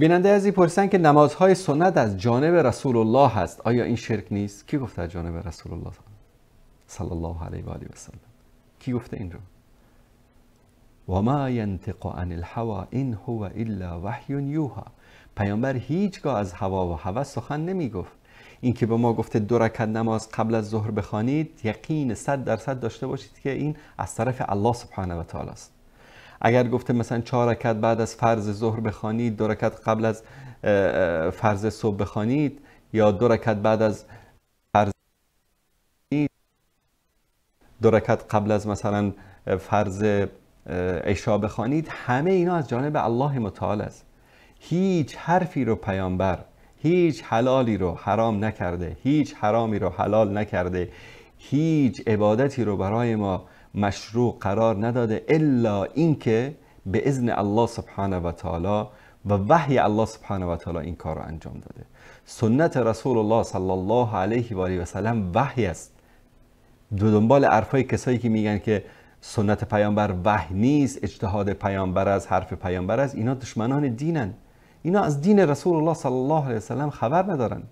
بیننده ازی پرسن که نمازهای سنت از جانب رسول الله هست آیا این شرک نیست کی گفته از جانب رسول الله صلی الله علیه و آله و سلم کی گفته این رو و ما ینطق عن این هو الا وحی یوها پیامبر هیچگاه از هوا و هوا سخن نمی گفت این که به ما گفته دو رکعت نماز قبل از ظهر بخوانید یقین صد درصد داشته باشید که این از طرف الله سبحانه و تعالی است اگر گفته مثلا چهار رکعت بعد از فرض ظهر بخوانید دو رکت قبل از فرض صبح بخوانید یا دو رکت بعد از فرض دو رکت قبل از مثلا فرض عشا بخوانید همه اینا از جانب الله متعال است هیچ حرفی رو پیامبر هیچ حلالی رو حرام نکرده هیچ حرامی رو حلال نکرده هیچ عبادتی رو برای ما مشروع قرار نداده الا اینکه به اذن الله سبحانه و تعالی و وحی الله سبحانه و تعالی این کار را انجام داده سنت رسول الله صلی الله علیه و آله و سلم وحی است دو دنبال عرفای کسایی که میگن که سنت پیامبر وحی نیست اجتهاد پیامبر از حرف پیامبر است، اینا دشمنان دینن اینا از دین رسول الله صلی الله علیه و سلم خبر ندارن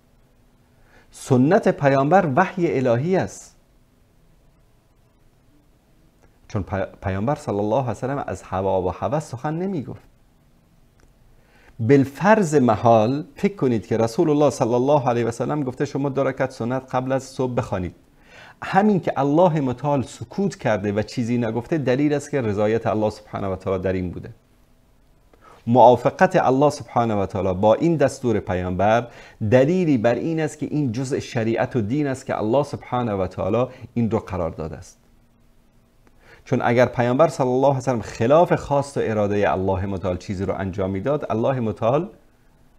سنت پیامبر وحی الهی است چون پیامبر صلی الله علیه وسلم از هوا و هوس سخن نمی گفت بالفرض محال فکر کنید که رسول الله صلی الله علیه وسلم گفته شما درکت سنت قبل از صبح بخوانید همین که الله متعال سکوت کرده و چیزی نگفته دلیل است که رضایت الله سبحانه و تعالی در این بوده موافقت الله سبحانه و تعالی با این دستور پیامبر دلیلی بر این است که این جزء شریعت و دین است که الله سبحانه و تعالی این رو قرار داده است چون اگر پیامبر صلی الله علیه و خلاف خواست و اراده الله متعال چیزی رو انجام میداد الله متعال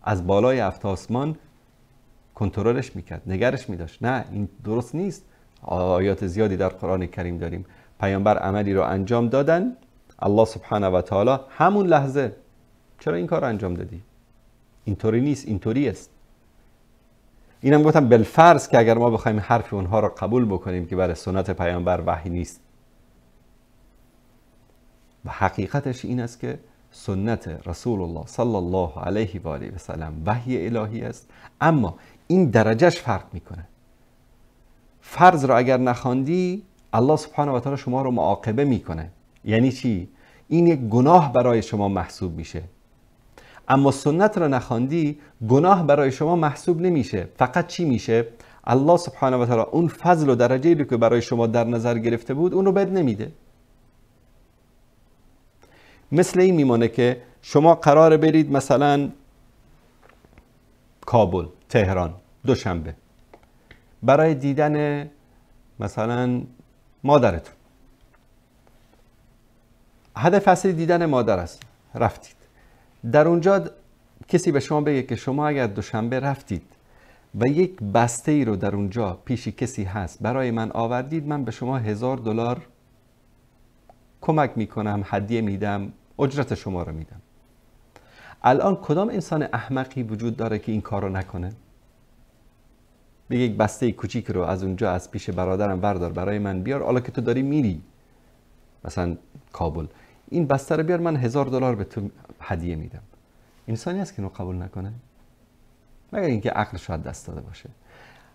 از بالای هفت آسمان کنترلش میکرد نگرش میداشت نه این درست نیست آیات زیادی در قرآن کریم داریم پیامبر عملی رو انجام دادن الله سبحانه و تعالی همون لحظه چرا این کار انجام دادی اینطوری نیست اینطوری است اینم گفتم بالفرض که اگر ما بخوایم حرف اونها رو قبول بکنیم که برای بله سنت پیامبر وحی نیست حقیقتش این است که سنت رسول الله صلی الله علیه و آله و سلم وحی الهی است اما این درجهش فرق میکنه فرض را اگر نخواندی الله سبحانه و تعالی شما رو معاقبه میکنه یعنی چی این یک گناه برای شما محسوب میشه اما سنت را نخواندی گناه برای شما محسوب نمیشه فقط چی میشه الله سبحانه و تعالی اون فضل و درجه رو که برای شما در نظر گرفته بود اون رو بد نمیده مثل این میمونه که شما قرار برید مثلا کابل تهران دوشنبه برای دیدن مثلا مادرتون هدف اصلی دیدن مادر است رفتید در اونجا کسی به شما بگه که شما اگر دوشنبه رفتید و یک بسته ای رو در اونجا پیش کسی هست برای من آوردید من به شما هزار دلار کمک میکنم هدیه میدم اجرت شما رو میدم الان کدام انسان احمقی وجود داره که این کار رو نکنه به یک بسته کوچیک رو از اونجا از پیش برادرم بردار برای من بیار حالا که تو داری میری مثلا کابل این بسته رو بیار من هزار دلار به تو هدیه میدم انسانی هست که اینو قبول نکنه مگر اینکه عقل شاید دست داده باشه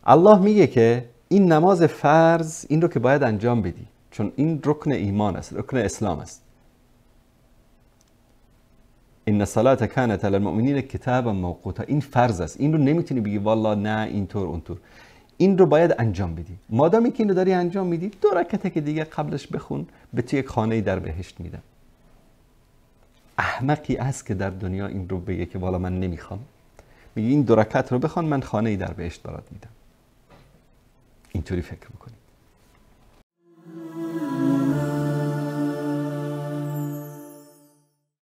الله میگه که این نماز فرض این رو که باید انجام بدی چون این رکن ایمان است رکن اسلام است این صلات کانت علی المؤمنین کتابا موقوتا این فرض است این رو نمیتونی بگی والا نه اینطور اونطور این رو باید انجام بدی مادامی که این رو داری انجام میدی دو رکته که دیگه قبلش بخون به توی خانه در بهشت میدم احمقی است که در دنیا این رو بگه که والا من نمیخوام میگه این دو رو بخون من خانه در بهشت برات میدم اینطوری فکر میکنی